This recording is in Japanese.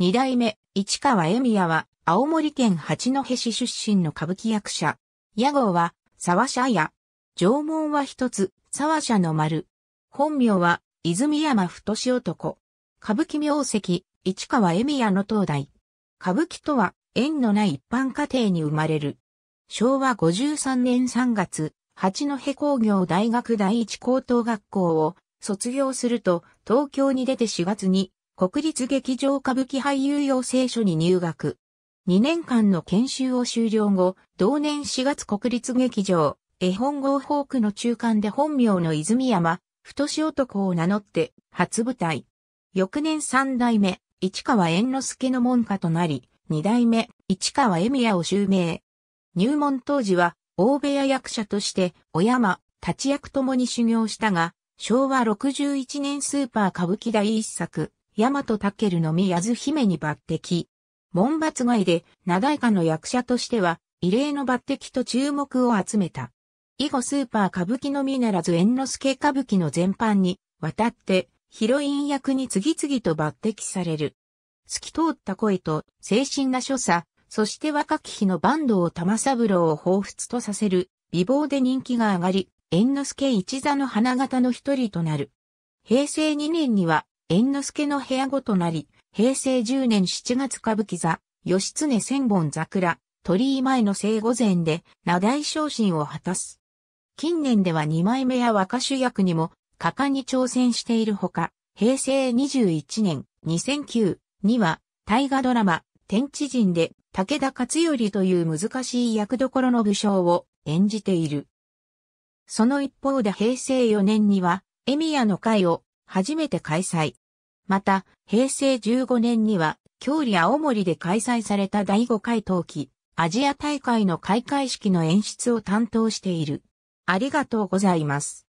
二代目、市川恵美也は、青森県八戸市出身の歌舞伎役者。屋号は、沢社屋。縄文は一つ、沢社の丸。本名は、泉山太男。歌舞伎名跡、市川恵美也の東大。歌舞伎とは、縁のない一般家庭に生まれる。昭和53年3月、八戸工業大学第一高等学校を卒業すると、東京に出て4月に国立劇場歌舞伎俳優養成所に入学。2年間の研修を終了後、同年4月国立劇場、絵本号ホークの中間で本名の泉山、太し男を名乗って、初舞台。翌年3代目、市川猿之助の門下となり、2代目、市川恵美也を襲名。入門当時は、大部屋役者として、小山、立役ともに修行したが、昭和61年スーパー歌舞伎第一作、大和武の宮津姫に抜擢。門抜外で、名以下の役者としては、異例の抜擢と注目を集めた。以後スーパー歌舞伎のみならず猿之助歌舞伎の全般に、渡って、ヒロイン役に次々と抜擢される。透き通った声と、精神な所作、そして若き日の坂東玉三郎を彷彿とさせる、美貌で人気が上がり、猿之助一座の花形の一人となる。平成2年には、猿之助の部屋ごとなり、平成10年7月歌舞伎座、義経千本桜、鳥居前の生御前で、名大昇進を果たす。近年では二枚目や若主役にも、果敢に挑戦しているほか、平成21年、2009には、大河ドラマ、天地人で、武田勝頼という難しい役どころの武将を演じている。その一方で平成4年には、エミヤの会を初めて開催。また、平成15年には、京里青森で開催された第5回冬季、アジア大会の開会式の演出を担当している。ありがとうございます。